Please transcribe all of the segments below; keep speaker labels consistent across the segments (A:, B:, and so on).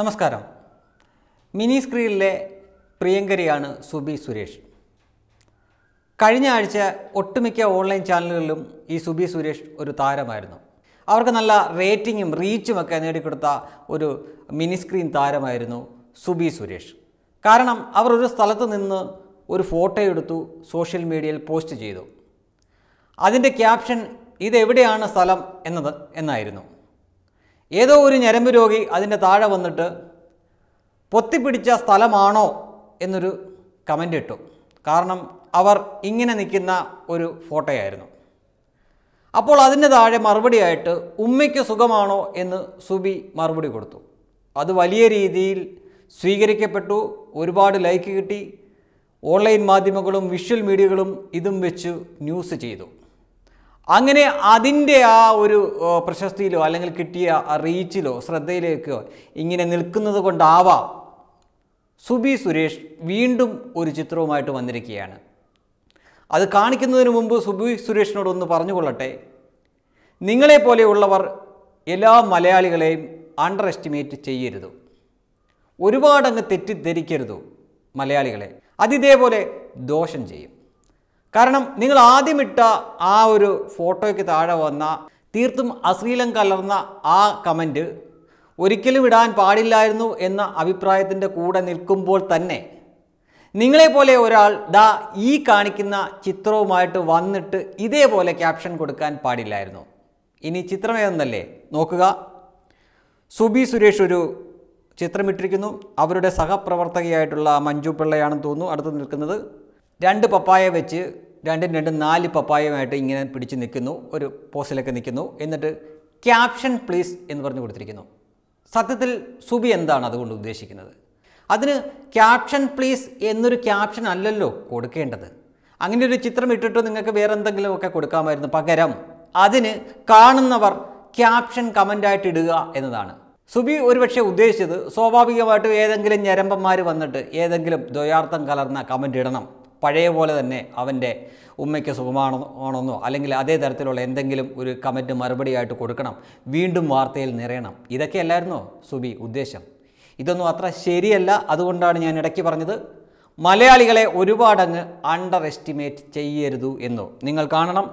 A: നമസ്കാരം മിനി സ്ക്രീനിലെ പ്രിയങ്കരിയാണ് സുബി സുരേഷ് കഴിഞ്ഞ ആഴ്ച ഒട്ടുമിക്ക ഓൺലൈൻ ചാനലുകളിലും ഈ സുബി സുരേഷ് ഒരു താരമായിരുന്നു അവർക്ക് നല്ല റേറ്റിങ്ങും ഒക്കെ നേടിക്കൊടുത്ത ഒരു മിനി സ്ക്രീൻ താരമായിരുന്നു സുബി സുരേഷ് കാരണം അവർ ഒരു സ്ഥലത്ത് നിന്ന് ഒരു ഫോട്ടോ എടുത്തു സോഷ്യൽ മീഡിയയിൽ പോസ്റ്റ് ചെയ്തു അതിൻ്റെ ക്യാപ്ഷൻ ഇതെവിടെയാണ് സ്ഥലം എന്നത് എന്നായിരുന്നു ഏതോ ഒരു ഞരമ്പ് രോഗി അതിൻ്റെ താഴെ വന്നിട്ട് പൊത്തിപ്പിടിച്ച സ്ഥലമാണോ എന്നൊരു കമൻ്റ് ഇട്ടു കാരണം അവർ ഇങ്ങനെ നിൽക്കുന്ന ഒരു ഫോട്ടോയായിരുന്നു അപ്പോൾ അതിൻ്റെ താഴെ മറുപടിയായിട്ട് ഉമ്മയ്ക്ക് സുഖമാണോ എന്ന് സുബി മറുപടി കൊടുത്തു അത് വലിയ രീതിയിൽ സ്വീകരിക്കപ്പെട്ടു ഒരുപാട് ലൈക്ക് കിട്ടി ഓൺലൈൻ മാധ്യമങ്ങളും വിഷ്വൽ മീഡിയകളും ഇതും വെച്ച് ന്യൂസ് ചെയ്തു അങ്ങനെ അതിൻ്റെ ആ ഒരു പ്രശസ്തിയിലോ അല്ലെങ്കിൽ കിട്ടിയ റീച്ചിലോ ശ്രദ്ധയിലേക്കോ ഇങ്ങനെ നിൽക്കുന്നത് കൊണ്ടാവാം സുബി സുരേഷ് വീണ്ടും ഒരു ചിത്രവുമായിട്ട് വന്നിരിക്കുകയാണ് അത് കാണിക്കുന്നതിന് മുമ്പ് സുബി സുരേഷിനോടൊന്ന് പറഞ്ഞുകൊള്ളട്ടെ നിങ്ങളെപ്പോലെയുള്ളവർ എല്ലാ മലയാളികളെയും അണ്ടർ എസ്റ്റിമേറ്റ് ചെയ്യരുത് ഒരുപാടങ്ങ് തെറ്റിദ്ധരിക്കരുത് മലയാളികളെ അതിതേപോലെ ദോഷം ചെയ്യും കാരണം നിങ്ങൾ ആദ്യമിട്ട ആ ഒരു ഫോട്ടോയ്ക്ക് താഴെ വന്ന തീർത്തും അശ്ലീലം കലർന്ന ആ കമൻറ്റ് ഒരിക്കലും ഇടാൻ പാടില്ലായിരുന്നു എന്ന അഭിപ്രായത്തിൻ്റെ കൂടെ നിൽക്കുമ്പോൾ തന്നെ നിങ്ങളെപ്പോലെ ഒരാൾ ദാ ഈ കാണിക്കുന്ന ചിത്രവുമായിട്ട് വന്നിട്ട് ഇതേപോലെ ക്യാപ്ഷൻ കൊടുക്കാൻ പാടില്ലായിരുന്നു ഇനി ചിത്രം ഏതെന്നല്ലേ നോക്കുക സുബി സുരേഷ് ഒരു ചിത്രമിട്ടിരിക്കുന്നു അവരുടെ സഹപ്രവർത്തകയായിട്ടുള്ള മഞ്ജു പിള്ളയാണെന്ന് തോന്നുന്നു അടുത്ത് നിൽക്കുന്നത് രണ്ട് പപ്പായ വെച്ച് രണ്ടും രണ്ടും നാല് പപ്പായമായിട്ട് ഇങ്ങനെ പിടിച്ച് നിൽക്കുന്നു ഒരു പോസ്റ്റിലൊക്കെ നിൽക്കുന്നു എന്നിട്ട് ക്യാപ്ഷൻ പ്ലീസ് എന്ന് പറഞ്ഞു കൊടുത്തിരിക്കുന്നു സത്യത്തിൽ സുബി എന്താണ് അതുകൊണ്ട് ഉദ്ദേശിക്കുന്നത് അതിന് ക്യാപ്ഷൻ പ്ലീസ് എന്നൊരു ക്യാപ്ഷൻ അല്ലല്ലോ കൊടുക്കേണ്ടത് അങ്ങനെ ഒരു ചിത്രം ഇട്ടിട്ട് നിങ്ങൾക്ക് വേറെ എന്തെങ്കിലുമൊക്കെ കൊടുക്കാമായിരുന്നു പകരം അതിന് കാണുന്നവർ ക്യാപ്ഷൻ കമൻ്റായിട്ട് ഇടുക എന്നതാണ് സുബി ഒരുപക്ഷെ ഉദ്ദേശിച്ചത് സ്വാഭാവികമായിട്ടും ഏതെങ്കിലും ഞരമ്പന്മാർ വന്നിട്ട് ഏതെങ്കിലും ദ്വയാർത്ഥം കലർന്ന കമൻ്റ് ഇടണം പഴയ പോലെ തന്നെ അവൻ്റെ ഉമ്മയ്ക്ക് സുഖമാണെന്നോ അല്ലെങ്കിൽ അതേ തരത്തിലുള്ള എന്തെങ്കിലും ഒരു കമൻറ്റ് മറുപടിയായിട്ട് കൊടുക്കണം വീണ്ടും വാർത്തയിൽ നിറയണം ഇതൊക്കെയല്ലായിരുന്നോ സുബി ഉദ്ദേശം ഇതൊന്നും അത്ര ശരിയല്ല അതുകൊണ്ടാണ് ഞാൻ ഇടയ്ക്ക് പറഞ്ഞത് മലയാളികളെ ഒരുപാടങ്ങ് അണ്ടർ എസ്റ്റിമേറ്റ് ചെയ്യരുത് എന്നോ നിങ്ങൾ കാണണം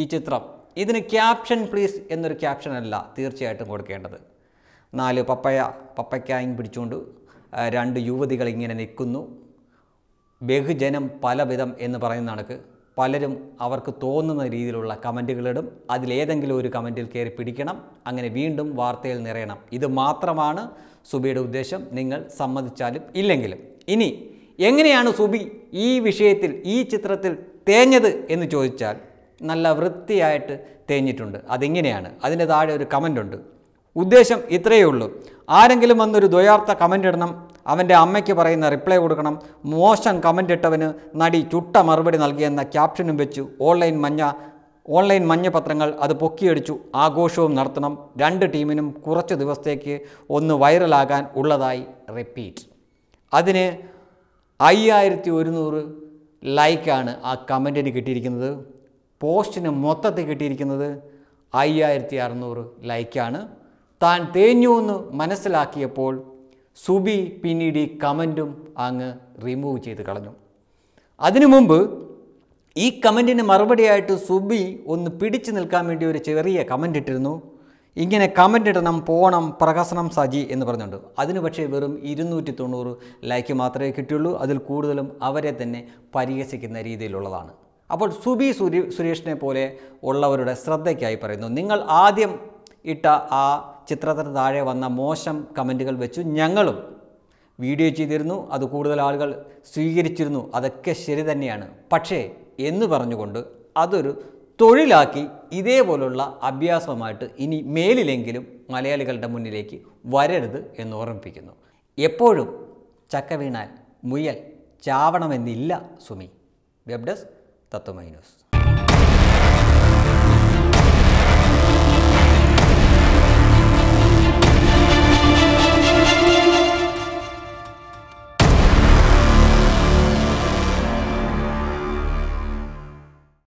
A: ഈ ചിത്രം ഇതിന് ക്യാപ്ഷൻ പ്ലീസ് എന്നൊരു ക്യാപ്ഷൻ അല്ല തീർച്ചയായിട്ടും കൊടുക്കേണ്ടത് നാല് പപ്പയ പപ്പയ്ക്കായും പിടിച്ചുകൊണ്ട് രണ്ട് യുവതികൾ ഇങ്ങനെ നിൽക്കുന്നു ബഹുജനം പലവിധം എന്ന് പറയുന്ന കണക്ക് പലരും അവർക്ക് തോന്നുന്ന രീതിയിലുള്ള കമൻറ്റുകളിടും അതിലേതെങ്കിലും ഒരു കമൻറ്റിൽ കയറി പിടിക്കണം അങ്ങനെ വീണ്ടും വാർത്തയിൽ നിറയണം ഇത് മാത്രമാണ് സുബിയുടെ ഉദ്ദേശം നിങ്ങൾ സമ്മതിച്ചാലും ഇല്ലെങ്കിലും ഇനി എങ്ങനെയാണ് സുബി ഈ വിഷയത്തിൽ ഈ ചിത്രത്തിൽ തേഞ്ഞത് എന്ന് ചോദിച്ചാൽ നല്ല വൃത്തിയായിട്ട് തേഞ്ഞിട്ടുണ്ട് അതിങ്ങനെയാണ് അതിൻ്റെ താഴെ ഒരു കമൻ്റ് ഉണ്ട് ഉദ്ദേശം ഇത്രയേ ഉള്ളൂ ആരെങ്കിലും വന്നൊരു ദ്വയാർത്ഥ കമൻ്റ് ഇടണം അവൻ്റെ അമ്മയ്ക്ക് പറയുന്ന റിപ്ലൈ കൊടുക്കണം മോശം കമൻ്റ് ഇട്ടവന് നടി ചുട്ട മറുപടി നൽകിയെന്ന ക്യാപ്ഷനും വെച്ചു ഓൺലൈൻ മഞ്ഞ ഓൺലൈൻ മഞ്ഞപത്രങ്ങൾ അത് പൊക്കിയടിച്ചു ആഘോഷവും നടത്തണം രണ്ട് ടീമിനും കുറച്ച് ദിവസത്തേക്ക് ഒന്ന് വൈറലാകാൻ ഉള്ളതായി റിപ്പീറ്റ് അതിന് അയ്യായിരത്തി ഒരുന്നൂറ് ലൈക്കാണ് ആ കമൻറ്റിന് കിട്ടിയിരിക്കുന്നത് പോസ്റ്റിന് മൊത്തത്തിൽ കിട്ടിയിരിക്കുന്നത് അയ്യായിരത്തി അറുന്നൂറ് ലൈക്കാണ് താൻ തേഞ്ഞു എന്ന് മനസ്സിലാക്കിയപ്പോൾ സുബി പിന്നീട് ഈ കമൻറ്റും അങ്ങ് റിമൂവ് ചെയ്ത് കളഞ്ഞു അതിനു മുമ്പ് ഈ കമൻറ്റിന് മറുപടിയായിട്ട് സുബി ഒന്ന് പിടിച്ചു നിൽക്കാൻ വേണ്ടി ഒരു ചെറിയ കമൻ്റ് ഇട്ടിരുന്നു ഇങ്ങനെ കമൻ്റ് ഇടണം പോകണം പ്രകാശനം സജി എന്ന് പറഞ്ഞുകൊണ്ട് അതിന് പക്ഷേ വെറും ഇരുന്നൂറ്റി തൊണ്ണൂറ് ലൈക്ക് മാത്രമേ കിട്ടിയുള്ളൂ അതിൽ കൂടുതലും അവരെ തന്നെ പരിഹസിക്കുന്ന രീതിയിലുള്ളതാണ് അപ്പോൾ സുബി സുരേഷിനെ പോലെ ഉള്ളവരുടെ ശ്രദ്ധയ്ക്കായി പറയുന്നു നിങ്ങൾ ആദ്യം ഇട്ട ആ ചിത്രത്തിന് താഴെ വന്ന മോശം കമൻറ്റുകൾ വെച്ചു ഞങ്ങളും വീഡിയോ ചെയ്തിരുന്നു അത് കൂടുതൽ ആളുകൾ സ്വീകരിച്ചിരുന്നു അതൊക്കെ ശരി തന്നെയാണ് പക്ഷേ എന്ന് പറഞ്ഞുകൊണ്ട് അതൊരു തൊഴിലാക്കി ഇതേപോലുള്ള അഭ്യാസമായിട്ട് ഇനി മേലിലെങ്കിലും മലയാളികളുടെ മുന്നിലേക്ക് വരരുത് എന്ന് ഓർമ്മിപ്പിക്കുന്നു എപ്പോഴും ചക്ക വീണാൽ മുയൽ ചാവണമെന്നില്ല സുമി വെബ് ഡെസ്ക് തത്വമൈ